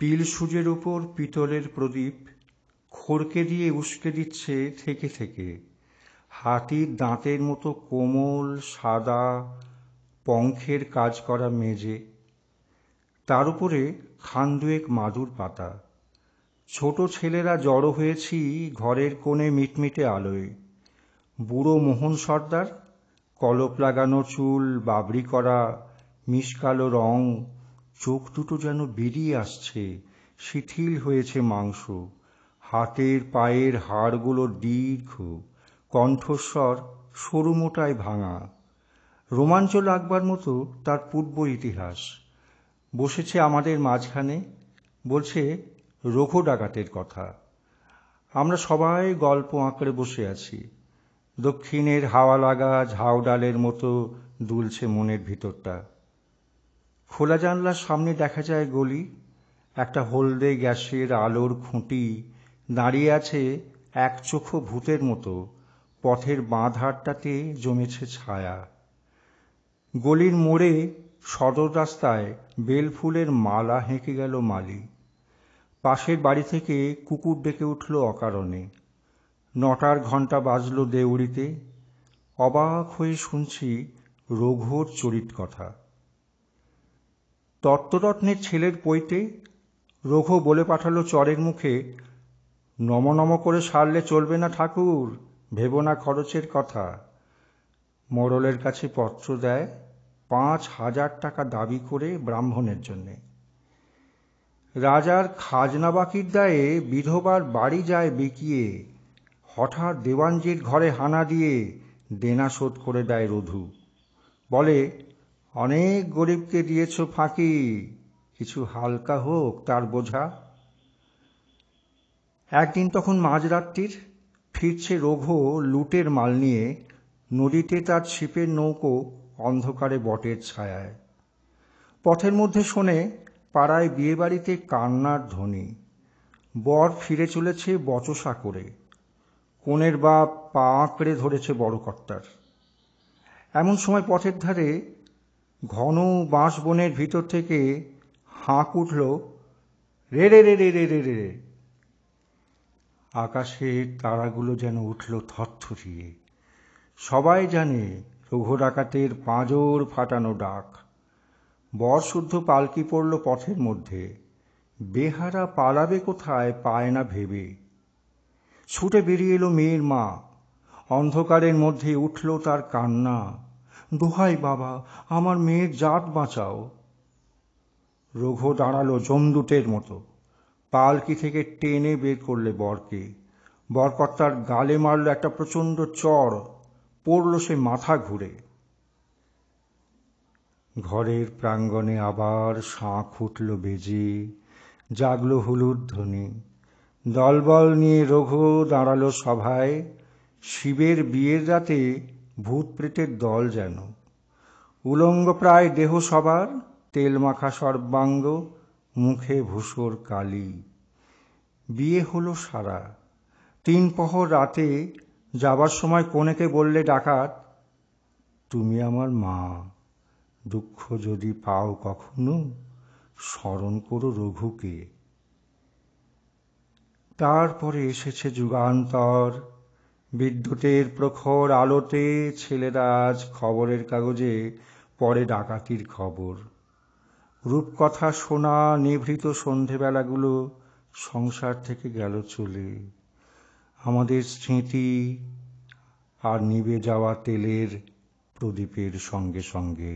পিল সূচের উপর পিতলের প্রদীপ খড়কে দিয়ে উস্কে দিচ্ছে থেকে থেকে হাতির দাঁতের মতো কোমল সাদা পঙ্খের কাজ করা মেজে তার উপরে খান দুয়েক মাদুর পাতা ছোট ছেলেরা জড়ো হয়েছি ঘরের কোণে মিটমিটে আলোয় বুড়ো মোহন সর্দার কলপ লাগানো চুল বাবরি করা মিসকালো রং চোখ দুটো যেন বেরিয়ে আসছে শিথিল হয়েছে মাংস হাতের পায়ের হাড়গুলো দীর্ঘ কণ্ঠস্বর সরু মোটায় ভাঙা রোমাঞ্চ লাগবার মতো তার পূর্ব ইতিহাস বসেছে আমাদের মাঝখানে বলছে রঘু ডাকাতের কথা আমরা সবাই গল্প আঁকড়ে বসে আছি দক্ষিণের হাওয়া লাগা ঝাউডালের মতো দুলছে মনের ভিতরটা খোলা জানলার সামনে দেখা যায় গলি একটা হলদে গ্যাসের আলোর খুঁটি দাঁড়িয়ে আছে এক চোখো ভূতের মতো পথের বাঁধারটাতে জমেছে ছায়া গলির মোড়ে সদর রাস্তায় বেলফুলের মালা হেঁকে গেল মালি পাশের বাড়ি থেকে কুকুর ডেকে উঠল অকারণে নটার ঘন্টা বাজল দেউড়িতে অবাক হয়ে শুনছি রঘুর চরিত কথা তত্ত্বরত্নের ছেলের পৈতে রঘু বলে পাঠালো চরের মুখে নম নম করে সারলে চলবে না ঠাকুর ভেবনা খরচের কথা মরলের কাছে পত্র দেয় পাঁচ হাজার টাকা দাবি করে ব্রাহ্মণের জন্যে রাজার খাজনা বাকির দায়ে বিধবার বাড়ি যায় বিকিয়ে হঠাৎ দেওয়ানজির ঘরে হানা দিয়ে দেনা শোধ করে দেয় রধু বলে অনেক গরিবকে দিয়েছ ফাঁকি কিছু হালকা হোক তার বোঝা একদিন তখন মাঝরাত্রির ফিরছে রঘু লুটের মাল নিয়ে নদীতে তার ছিপের নৌকো অন্ধকারে বটের ছায়ায় পথের মধ্যে শোনে পাড়ায় বিয়েবাড়িতে কান্নার ধ্বনি বর ফিরে চলেছে বচসা করে কনের বাপ পা আঁকড়ে ধরেছে বড় কর্তার এমন সময় পথের ধারে ঘন বাঁশবনের ভিতর থেকে হাঁক উঠল রে রে রে রে রে রে রে রে আকাশের তারাগুলো যেন উঠল থরথরিয়ে সবাই জানে রঘু ডাকাতের পাঁজর ফাটানো ডাক বরশুদ্ধ পালকি পড়ল পথের মধ্যে বেহারা পালাবে কোথায় পায় না ভেবে ছুটে বেরিয়ে এলো মেয়ের মা অন্ধকারের মধ্যে উঠল তার কান্না দোহাই বাবা আমার মেয়ের জাত বাঁচাও রঘ দাঁড়ালো জমদুটের মতো পালকি থেকে টেনে বের করলে বরকে বরকর্তার গালে মারল একটা প্রচণ্ড চর পড়ল সে মাথা ঘুরে ঘরের প্রাঙ্গণে আবার শাঁখ উঠল বেজে জাগল হলুদ ধ্বনি দলবল নিয়ে রঘু দাঁড়ালো সভায় শিবের বিয়ের রাতে ভূত প্রেতের দল যেন উলঙ্গ প্রায় দেহ সবার তেল মাখা সর্বাঙ্গ মুখে ভূসর কালি বিয়ে হলো সারা তিন পহর রাতে যাবার সময় কনেকে বললে ডাকাত তুমি আমার মা দুঃখ যদি পাও কখনো স্মরণ করো রঘুকে তারপরে এসেছে যুগান্তর বিদ্যুতের প্রখর আলোতে ছেলেরা আজ খবরের কাগজে পড়ে ডাকাতির খবর রূপকথা শোনা নিভৃত সন্ধেবেলাগুলো সংসার থেকে গেল চলে আমাদের স্মৃতি আর নিভে যাওয়া তেলের প্রদীপের সঙ্গে সঙ্গে